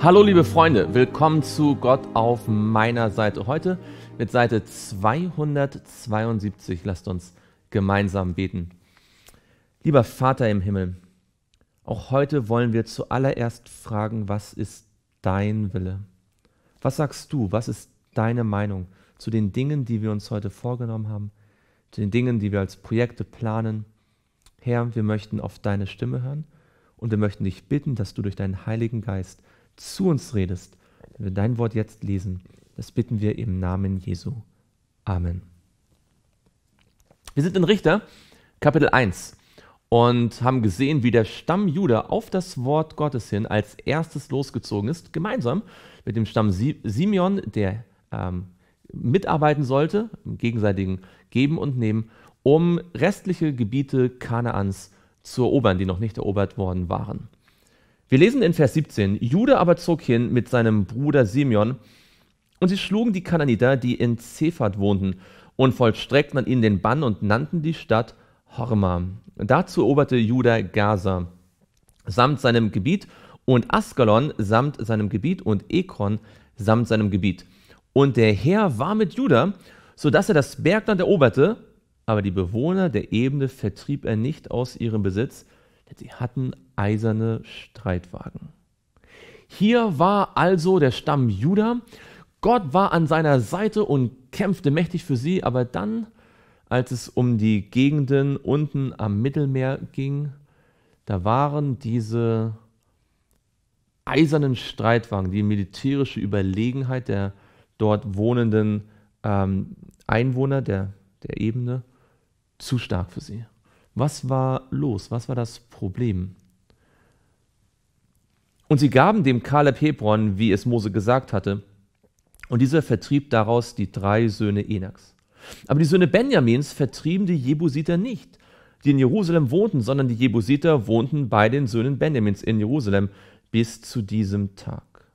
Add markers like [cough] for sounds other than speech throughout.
Hallo liebe Freunde, willkommen zu Gott auf meiner Seite. Heute mit Seite 272. Lasst uns gemeinsam beten. Lieber Vater im Himmel, auch heute wollen wir zuallererst fragen, was ist dein Wille? Was sagst du? Was ist deine Meinung zu den Dingen, die wir uns heute vorgenommen haben, zu den Dingen, die wir als Projekte planen? Herr, wir möchten auf deine Stimme hören und wir möchten dich bitten, dass du durch deinen Heiligen Geist zu uns redest, wenn wir dein Wort jetzt lesen. Das bitten wir im Namen Jesu. Amen. Wir sind in Richter, Kapitel 1, und haben gesehen, wie der Stamm Juda auf das Wort Gottes hin als erstes losgezogen ist, gemeinsam mit dem Stamm Simeon, der ähm, mitarbeiten sollte, im gegenseitigen Geben und Nehmen, um restliche Gebiete Kanaans zu erobern, die noch nicht erobert worden waren. Wir lesen in Vers 17, Jude aber zog hin mit seinem Bruder Simeon, und sie schlugen die Kananiter, die in Zephat wohnten, und vollstreckten an ihnen den Bann und nannten die Stadt Horma. Dazu eroberte Juda Gaza samt seinem Gebiet und Askalon samt seinem Gebiet und Ekron samt seinem Gebiet. Und der Herr war mit Juda, sodass er das Bergland eroberte, aber die Bewohner der Ebene vertrieb er nicht aus ihrem Besitz, denn sie hatten eiserne Streitwagen. Hier war also der Stamm Juda. Gott war an seiner Seite und kämpfte mächtig für sie, aber dann, als es um die Gegenden unten am Mittelmeer ging, da waren diese eisernen Streitwagen, die militärische Überlegenheit der dort wohnenden ähm, Einwohner der, der Ebene, zu stark für sie. Was war los? Was war das Problem? Und sie gaben dem Kaleb Hebron, wie es Mose gesagt hatte, und dieser vertrieb daraus die drei Söhne Enaks. Aber die Söhne Benjamins vertrieben die Jebusiter nicht, die in Jerusalem wohnten, sondern die Jebusiter wohnten bei den Söhnen Benjamins in Jerusalem bis zu diesem Tag.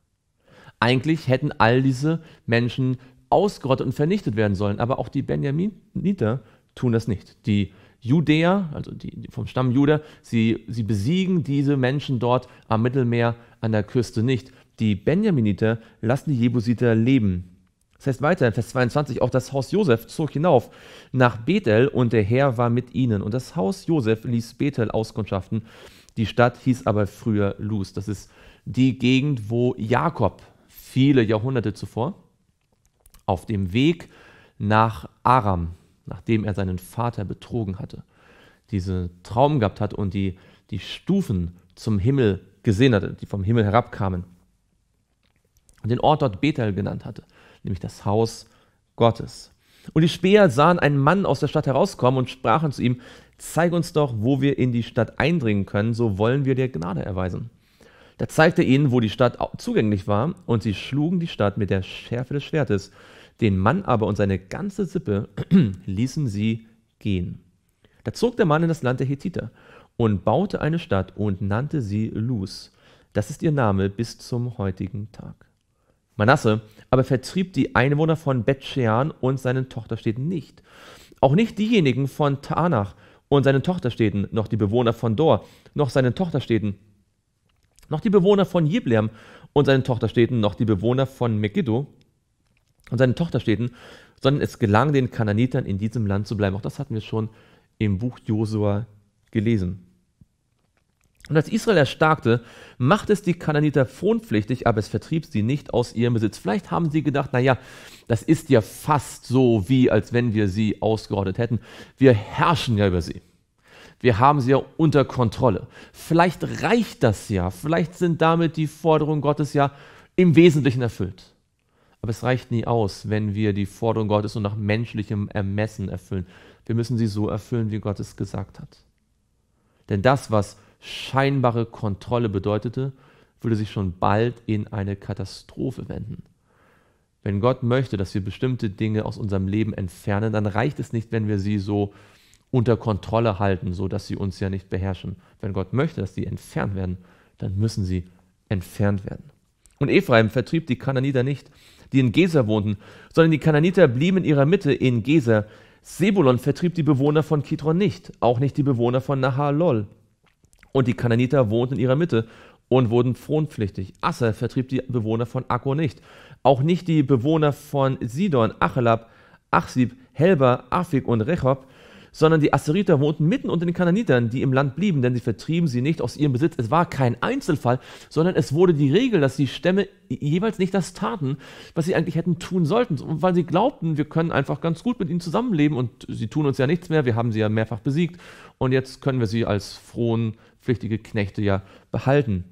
Eigentlich hätten all diese Menschen ausgerottet und vernichtet werden sollen, aber auch die Benjaminiter tun das nicht. Die Judäer, also die, vom Stamm Juda, sie, sie besiegen diese Menschen dort am Mittelmeer an der Küste nicht. Die Benjaminiter lassen die Jebusiter leben. Das heißt weiter in Vers 22, auch das Haus Josef zog hinauf nach Bethel und der Herr war mit ihnen. Und das Haus Josef ließ Bethel auskundschaften. Die Stadt hieß aber früher Luz. Das ist die Gegend, wo Jakob viele Jahrhunderte zuvor auf dem Weg nach Aram nachdem er seinen Vater betrogen hatte, diesen Traum gehabt hat und die, die Stufen zum Himmel gesehen hatte, die vom Himmel herabkamen, und den Ort dort Bethel genannt hatte, nämlich das Haus Gottes. Und die Späher sahen einen Mann aus der Stadt herauskommen und sprachen zu ihm, zeig uns doch, wo wir in die Stadt eindringen können, so wollen wir dir Gnade erweisen. Da zeigte er ihnen, wo die Stadt zugänglich war, und sie schlugen die Stadt mit der Schärfe des Schwertes, den Mann aber und seine ganze Sippe [clears throat] ließen sie gehen. Da zog der Mann in das Land der Hethiter und baute eine Stadt und nannte sie Luz. Das ist ihr Name bis zum heutigen Tag. Manasse aber vertrieb die Einwohner von Betschean und seinen Tochterstädten nicht. Auch nicht diejenigen von Tanach und seinen Tochterstädten, noch die Bewohner von Dor, noch seinen Tochterstädten, noch die Bewohner von Jibleam und seinen Tochterstädten, noch die Bewohner von Megiddo, und seine Tochter Städten, sondern es gelang den Kananitern in diesem Land zu bleiben. Auch das hatten wir schon im Buch Josua gelesen. Und als Israel erstarkte, machte es die Kananiter fronpflichtig, aber es vertrieb sie nicht aus ihrem Besitz. Vielleicht haben sie gedacht, naja, das ist ja fast so, wie als wenn wir sie ausgerottet hätten. Wir herrschen ja über sie. Wir haben sie ja unter Kontrolle. Vielleicht reicht das ja. Vielleicht sind damit die Forderungen Gottes ja im Wesentlichen erfüllt. Aber es reicht nie aus, wenn wir die Forderung Gottes nur nach menschlichem Ermessen erfüllen. Wir müssen sie so erfüllen, wie Gott es gesagt hat. Denn das, was scheinbare Kontrolle bedeutete, würde sich schon bald in eine Katastrophe wenden. Wenn Gott möchte, dass wir bestimmte Dinge aus unserem Leben entfernen, dann reicht es nicht, wenn wir sie so unter Kontrolle halten, sodass sie uns ja nicht beherrschen. Wenn Gott möchte, dass sie entfernt werden, dann müssen sie entfernt werden. Und Ephraim vertrieb die Kananiter nicht, die in Geser wohnten, sondern die Kananiter blieben in ihrer Mitte in Geser. Sebulon vertrieb die Bewohner von Kitron nicht, auch nicht die Bewohner von Nahalol. Und die Kananiter wohnten in ihrer Mitte und wurden fronpflichtig. Asser vertrieb die Bewohner von Akko nicht, auch nicht die Bewohner von Sidon, Achelab, Achsib, Helber, Afik und Rechob, sondern die Asseriter wohnten mitten unter den Kananitern, die im Land blieben, denn sie vertrieben sie nicht aus ihrem Besitz. Es war kein Einzelfall, sondern es wurde die Regel, dass die Stämme jeweils nicht das taten, was sie eigentlich hätten tun sollten, weil sie glaubten, wir können einfach ganz gut mit ihnen zusammenleben und sie tun uns ja nichts mehr, wir haben sie ja mehrfach besiegt und jetzt können wir sie als frohen, pflichtige Knechte ja behalten.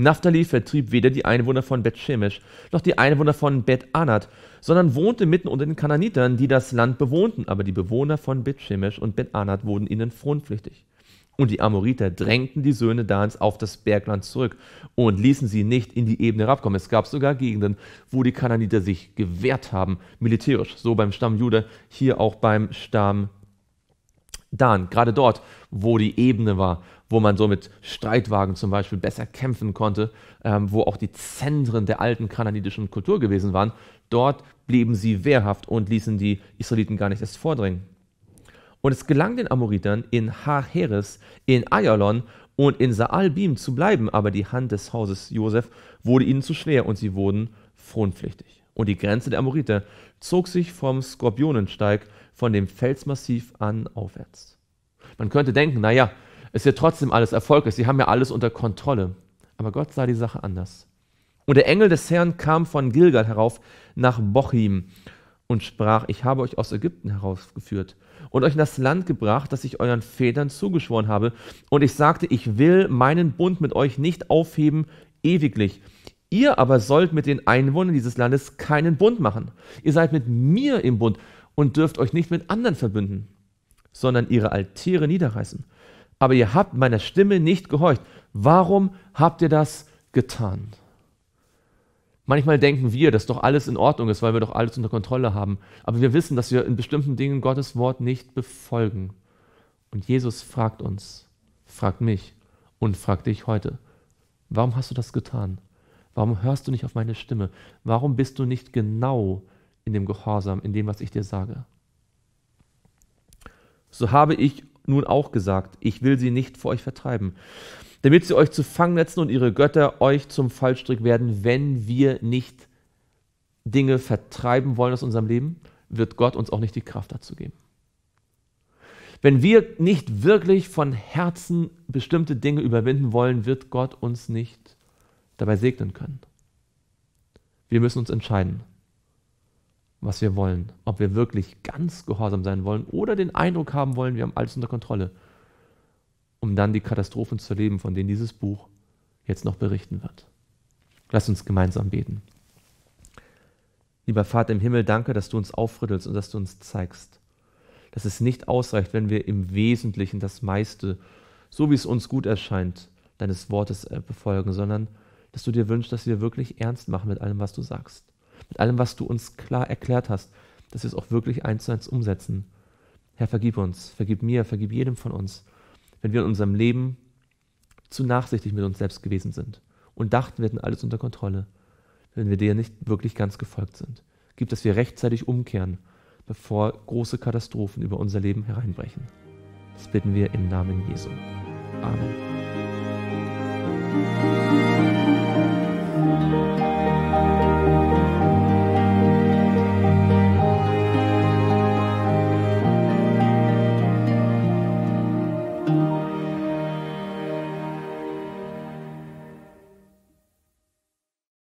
Naphtali vertrieb weder die Einwohner von Beth Shemesh noch die Einwohner von Beth Anat, sondern wohnte mitten unter den Kananitern, die das Land bewohnten, aber die Bewohner von Beth Shemesh und Beth Anat wurden ihnen frontpflichtig. Und die Amoriter drängten die Söhne Dans auf das Bergland zurück und ließen sie nicht in die Ebene herabkommen. Es gab sogar Gegenden, wo die Kananiter sich gewehrt haben, militärisch, so beim Stamm Jude, hier auch beim Stamm Dan, gerade dort, wo die Ebene war, wo man so mit Streitwagen zum Beispiel besser kämpfen konnte, ähm, wo auch die Zentren der alten kananitischen Kultur gewesen waren. Dort blieben sie wehrhaft und ließen die Israeliten gar nicht erst vordringen. Und es gelang den Amoritern, in har in Ayalon und in Saalbim zu bleiben, aber die Hand des Hauses Josef wurde ihnen zu schwer und sie wurden fronpflichtig. Und die Grenze der Amoriter zog sich vom Skorpionensteig von dem Felsmassiv an aufwärts. Man könnte denken, naja, es ja trotzdem alles Erfolg ist. Sie haben ja alles unter Kontrolle. Aber Gott sah die Sache anders. Und der Engel des Herrn kam von Gilgal herauf nach Bochim und sprach, ich habe euch aus Ägypten herausgeführt und euch in das Land gebracht, das ich euren Vätern zugeschworen habe. Und ich sagte, ich will meinen Bund mit euch nicht aufheben ewiglich. Ihr aber sollt mit den Einwohnern dieses Landes keinen Bund machen. Ihr seid mit mir im Bund und dürft euch nicht mit anderen verbünden, sondern ihre Altäre niederreißen aber ihr habt meiner Stimme nicht gehorcht. Warum habt ihr das getan? Manchmal denken wir, dass doch alles in Ordnung ist, weil wir doch alles unter Kontrolle haben. Aber wir wissen, dass wir in bestimmten Dingen Gottes Wort nicht befolgen. Und Jesus fragt uns, fragt mich und fragt dich heute, warum hast du das getan? Warum hörst du nicht auf meine Stimme? Warum bist du nicht genau in dem Gehorsam, in dem, was ich dir sage? So habe ich nun auch gesagt, ich will sie nicht vor euch vertreiben, damit sie euch zu Fangnetzen und ihre Götter euch zum Fallstrick werden, wenn wir nicht Dinge vertreiben wollen aus unserem Leben, wird Gott uns auch nicht die Kraft dazu geben. Wenn wir nicht wirklich von Herzen bestimmte Dinge überwinden wollen, wird Gott uns nicht dabei segnen können. Wir müssen uns entscheiden was wir wollen. Ob wir wirklich ganz gehorsam sein wollen oder den Eindruck haben wollen, wir haben alles unter Kontrolle. Um dann die Katastrophen zu erleben, von denen dieses Buch jetzt noch berichten wird. Lass uns gemeinsam beten. Lieber Vater im Himmel, danke, dass du uns aufrüttelst und dass du uns zeigst, dass es nicht ausreicht, wenn wir im Wesentlichen das meiste, so wie es uns gut erscheint, deines Wortes äh, befolgen, sondern dass du dir wünschst, dass wir wirklich ernst machen mit allem, was du sagst mit allem, was du uns klar erklärt hast, dass wir es auch wirklich eins zu eins umsetzen. Herr, vergib uns, vergib mir, vergib jedem von uns, wenn wir in unserem Leben zu nachsichtig mit uns selbst gewesen sind und dachten, wir hätten alles unter Kontrolle, wenn wir dir nicht wirklich ganz gefolgt sind. Gib, dass wir rechtzeitig umkehren, bevor große Katastrophen über unser Leben hereinbrechen. Das bitten wir im Namen Jesu. Amen.